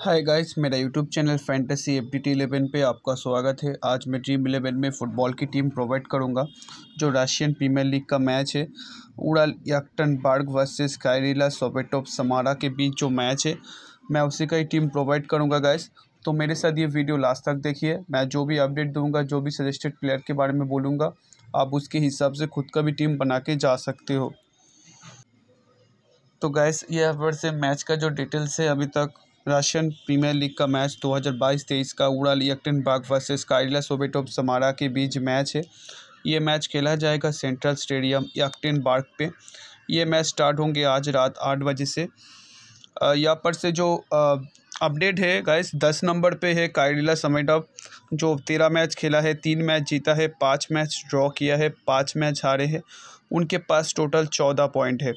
हाय guys मेरा YouTube channel fantasy F D T eleven पर आपका स्वागत है आज मैं ड्रीम इलेवन में फ़ुटबॉल की टीम प्रोवाइड करूंगा जो रशियन प्रीमियर लीग का मैच है उड़ाल यक्टन बार्ग वर्सेस कायरिला सोपेटोप समारा के बीच जो मैच है मैं उसी का ही टीम प्रोवाइड करूंगा गाइस तो मेरे साथ ये वीडियो लास्ट तक देखिए मैं जो भी अपडेट दूँगा जो भी सजेस्टेड प्लेयर के बारे में बोलूँगा आप उसके हिसाब से खुद का भी टीम बना के जा सकते हो तो गैस ये पर से मैच का जो डिटेल्स है अभी तक रशियन प्रीमियर लीग का मैच 2022-23 का उड़ाल यकटिन बाग वर्सेज कारिला सोबेटोव समारा के बीच मैच है ये मैच खेला जाएगा सेंट्रल स्टेडियम यकटिन बाग पे ये मैच स्टार्ट होंगे आज रात आठ बजे से यहाँ पर से जो अपडेट है गाइस दस नंबर पे है कायरिला समेटअप जो तेरह मैच खेला है तीन मैच जीता है पाँच मैच ड्रॉ किया है पाँच मैच हारे हैं उनके पास टोटल चौदह पॉइंट है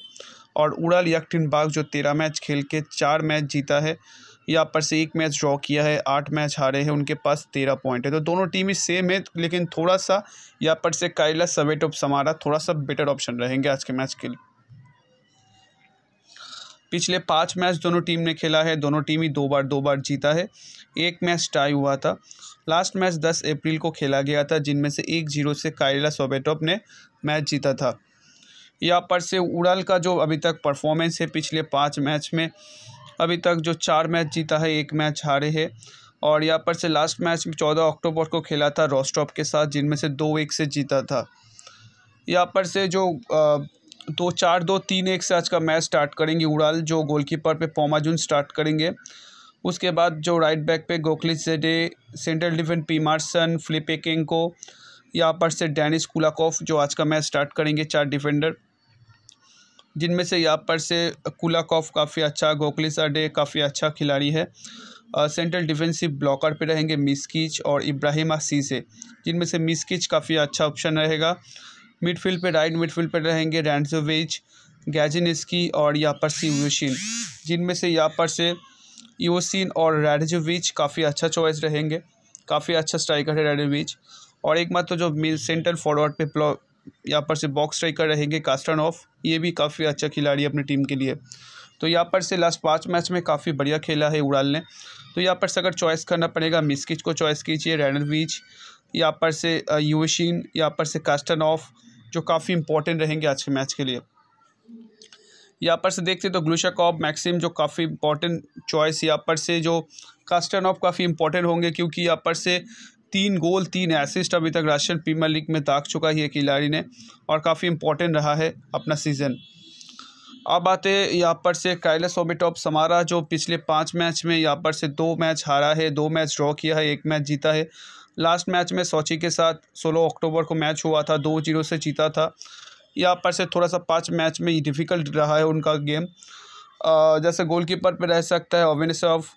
और उड़ाल यकटिन बाग जो तेरह मैच खेल के चार मैच जीता है या पर से एक मैच ड्रॉ किया है आठ मैच हारे हैं उनके पास तेरह पॉइंट है तो दोनों टीम ही सेम है लेकिन थोड़ा सा या पर से सवेट ऑफ समारा थोड़ा सा बेटर ऑप्शन रहेंगे आज के मैच के लिए पिछले पाँच मैच दोनों टीम ने खेला है दोनों टीम ही दो बार दो बार जीता है एक मैच टाई हुआ था लास्ट मैच दस अप्रैल को खेला गया था जिनमें से एक जीरो से कायला सोबेटॉप ने मैच जीता था या पर से उड़ल का जो अभी तक परफॉर्मेंस है पिछले पाँच मैच में अभी तक जो चार मैच जीता है एक मैच हारे है और यहाँ पर से लास्ट मैच चौदह अक्टूबर को खेला था रोस्टॉप के साथ जिनमें से दो एक से जीता था यहाँ पर से जो दो चार दो तीन एक से आज का मैच स्टार्ट करेंगे उड़ाल जो गोलकीपर पे पोमाजुन स्टार्ट करेंगे उसके बाद जो राइट बैक पे गोखले जेडे सेंट्रल डिफेंस पी मार्सन फ्लिपेकिंग को यहाँ पर से डैनिस कुलाकोफ जो आज का मैच स्टार्ट करेंगे चार डिफेंडर जिनमें से यहाँ पर से कुलाकॉफ काफ़ी अच्छा गोखले साडे काफ़ी अच्छा खिलाड़ी है सेंट्रल डिफेंसिव ब्लॉकर पे रहेंगे मिसकिच और इब्राहिम सीसे जिनमें से मिसकिच काफ़ी अच्छा ऑप्शन रहेगा मिडफील्ड पे राइट मिडफील्ड पे रहेंगे रैंडसोवेज गैजिनस्की और यहाँ पर सी यूशिन जिनमें से यहाँ पर से योसिन और रेडजोविच काफ़ी अच्छा चॉइस रहेंगे काफ़ी अच्छा स्ट्राइकर है रेडोविच और एक मात्र तो जो सेंट्रल फॉरवर्ड पे यहाँ पर से बॉक्स स्ट्राइकर रहेंगे कास्टन ऑफ ये भी काफ़ी अच्छा खिलाड़ी है अपनी टीम के लिए तो यहाँ पर से लास्ट पाँच मैच में काफ़ी बढ़िया खेला है उड़ाल ने तो यहाँ पर से अगर चॉइस करना पड़ेगा मिसकिच को चॉइस कीजिए रैनरवीच यहाँ पर से यूशीन यहाँ पर से कास्टन ऑफ जो काफ़ी इंपॉर्टेंट रहेंगे आज के मैच के लिए यहाँ पर से देखते तो ग्लूशाकॉब मैक्सिम जो काफ़ी इंपॉर्टेंट चॉइस यहाँ पर से जो कास्टन ऑफ काफ़ी इंपॉर्टेंट होंगे क्योंकि यहाँ पर से तीन गोल तीन एसिस्ट अभी तक राशियन प्रीमियर लीग में दाग चुका है ये खिलाड़ी ने और काफ़ी इंपॉर्टेंट रहा है अपना सीज़न अब आते यहाँ पर से कैलस ओबिटॉप समारा जो पिछले पाँच मैच में यहाँ पर से दो मैच हारा है दो मैच ड्रॉ किया है एक मैच जीता है लास्ट मैच में सोची के साथ सोलह अक्टूबर को मैच हुआ था दो जीरो से जीता था यहाँ पर से थोड़ा सा पाँच मैच में डिफ़िकल्ट रहा है उनका गेम जैसे गोलकीपर पर रह सकता है ऑफ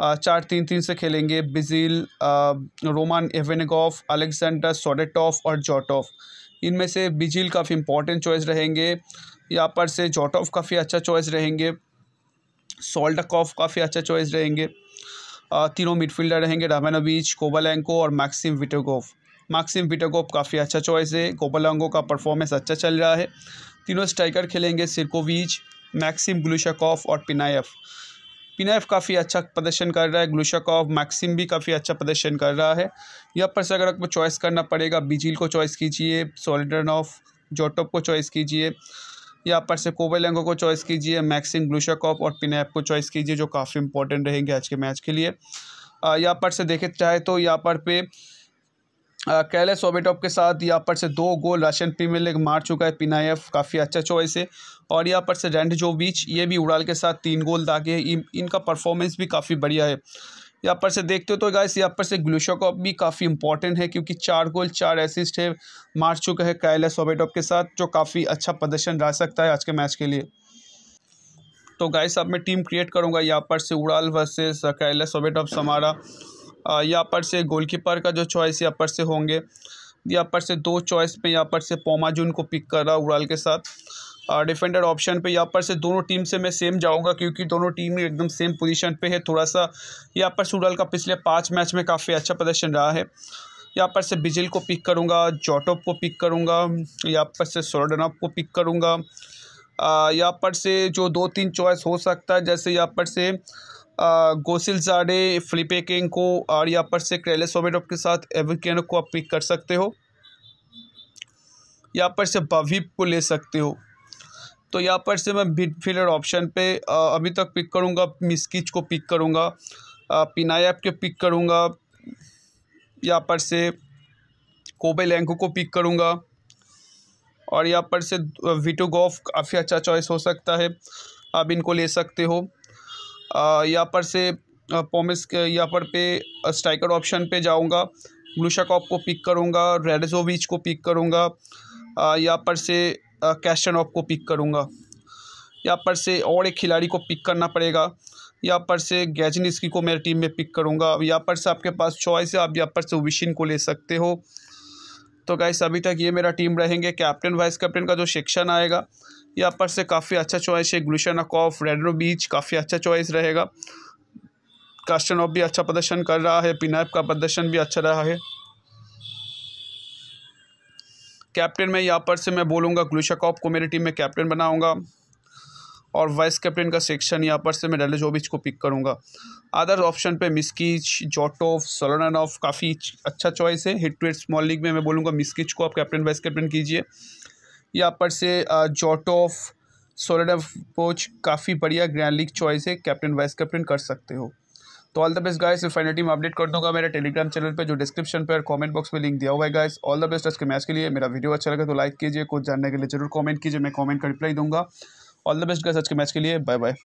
चार तीन तीन से खेलेंगे बिजील रोमान एवेनगोफ अलेक्जेंडर सोडेटॉफ और जोटॉफ इनमें से बिजिल काफ़ी इंपॉर्टेंट चॉइस रहेंगे यहाँ पर से जॉटॉफ काफ़ी अच्छा चॉइस रहेंगे सोल्डकॉफ काफ़ी अच्छा चॉइस रहेंगे तीनों मिडफील्डर रहेंगे रामानोविच कोबलैंको और मैक्सिम विटोगोफ मैक्सिम विटोगोफ काफ़ी अच्छा चॉइस है कोबालैंको का परफॉर्मेंस अच्छा चल रहा है तीनों स्ट्राइकर खेलेंगे सिरकोविच मैक्सिम ग्लूशाकॉफ और पिनाइफ पिनाइफ काफ़ी अच्छा प्रदर्शन कर रहा है ग्लूशाकॉफ मैक्सिम भी काफ़ी अच्छा प्रदर्शन कर रहा है यहाँ पर से अगर आपको चॉइस करना पड़ेगा बिजील को चॉइस कीजिए सोल्डन ऑफ जोटोप को चॉइस कीजिए यहाँ पर से कोवेलेंगो को चॉइस कीजिए मैक्सिम ऑफ़ और पिनाइफ को चॉइस कीजिए जो काफ़ी इंपॉर्टेंट रहेंगे आज के मैच के लिए यहाँ पर से देखे चाहे तो यहाँ पर पे कैले सोबेटॉप के साथ यहाँ पर से दो गोल रशियन प्रीमियर लीग मार चुका है पिनायफ काफ़ी अच्छा चॉइस है और यहाँ पर से रेंड जो बीच ये भी उड़ाल के साथ तीन गोल दागे हैं इनका परफॉर्मेंस भी काफ़ी बढ़िया है यहाँ पर से देखते हो तो गाइस यहाँ पर से ग्लूशोकॉप भी काफ़ी इंपॉर्टेंट है क्योंकि चार गोल चार एसिस्ट है मार चुका है कैले सोबेटॉप के साथ जो काफ़ी अच्छा प्रदर्शन रह सकता है आज के मैच के लिए तो गाइस अब मैं टीम क्रिएट करूँगा यहाँ पर से उड़ाल वर्सेस कैला सोबेटॉप समारा यहाँ पर से गोलकीपर का जो चॉइस यहाँ पर से होंगे यहाँ पर से दो चॉइस में यहाँ पर से पोमा जून को पिक कर रहा उड़ाल के साथ डिफेंडर ऑप्शन पे यहाँ पर से दोनों टीम से मैं सेम जाऊंगा क्योंकि दोनों टीम एकदम सेम पोजीशन पे है थोड़ा सा यहाँ पर से उड़ाल का पिछले पाँच मैच में काफ़ी अच्छा प्रदर्शन रहा है यहाँ पर से बिजिल को पिक करूँगा जॉटोप को पिक करूँगा यहाँ पर से सोलडनॉप को पिक करूँगा यहाँ पर से जो दो तीन चॉइस हो सकता है जैसे यहाँ पर से गोसिल जाडे फ्लिपे किंग को और यहाँ पर से क्रेले ओमेडोप के साथ एविकेनो को आप पिक कर सकते हो यहाँ पर से बवीप को ले सकते हो तो यहाँ पर से मैं मिडफील्डर ऑप्शन पे अभी तक पिक करूँगा मिसकिच को पिक करूँगा पिनायाप के पिक करूँगा यहाँ पर से कोबे लैंको को पिक करूँगा और यहाँ पर से विटोगोफ काफ़ी अच्छा चॉइस हो सकता है आप इनको ले सकते हो यहाँ पर से पोमिस के यहाँ पर पे स्ट्राइकर ऑप्शन पे जाऊँगा ग्लूशाकॉप को पिक करूँगा रेडजोविच को पिक करूँगा यहाँ पर से कैशन ऑप को पिक करूँगा यहाँ पर से और एक खिलाड़ी को पिक करना पड़ेगा यहाँ पर से गैजनिस्की को मेरी टीम में पिक करूँगा यहाँ पर से आपके पास चॉइस है आप यहाँ पर से विशिन को ले सकते हो तो गाइस अभी तक ये मेरा टीम रहेंगे कैप्टन वाइस कैप्टन का जो सेक्शन आएगा यहाँ पर से काफ़ी अच्छा चॉइस है ग्लूशन कॉफ रेडरो बीच काफ़ी अच्छा चॉइस रहेगा कास्टन ऑफ भी अच्छा प्रदर्शन कर रहा है पिनैप का प्रदर्शन भी अच्छा रहा है कैप्टन में यहाँ पर से मैं बोलूँगा ग्लूशाकॉप को मेरी टीम में कैप्टन बनाऊँगा और वाइस कैप्टन का सेक्शन यहाँ पर से मैं डेलेजोविच को पिक करूँगा अदर ऑप्शन पे मिसकीच जोटोफ सोलोनॉफ काफ़ी अच्छा चॉइस है head to head small league में मैं बोलूँगा मिसकीच को आप कैप्टन वाइस कैप्टन कीजिए यहाँ पर से जॉट ऑफ सोलड पोच काफ़ी बढ़िया ग्रैंड लीग चॉइस है कैप्टन वाइस कैप्टन कर सकते हो तो all the best guys final team update कर दूंगा मेरे टेलीग्राम चैनल पे जो डिस्क्रिप्शन पर कमेंट बॉक्स में लिंक दिया हुआ है गाइस ऑल द बेस्ट इसके के मैच के लिए मेरा वीडियो अच्छा लगा तो लाइक कीजिए कुछ जानने के लिए जरूर कॉमेंट कीजिए मैं कॉमेंट का रिप्लाई दूंगा ऑल द बेस्ट गाइस आज के मैच के लिए बाय बाय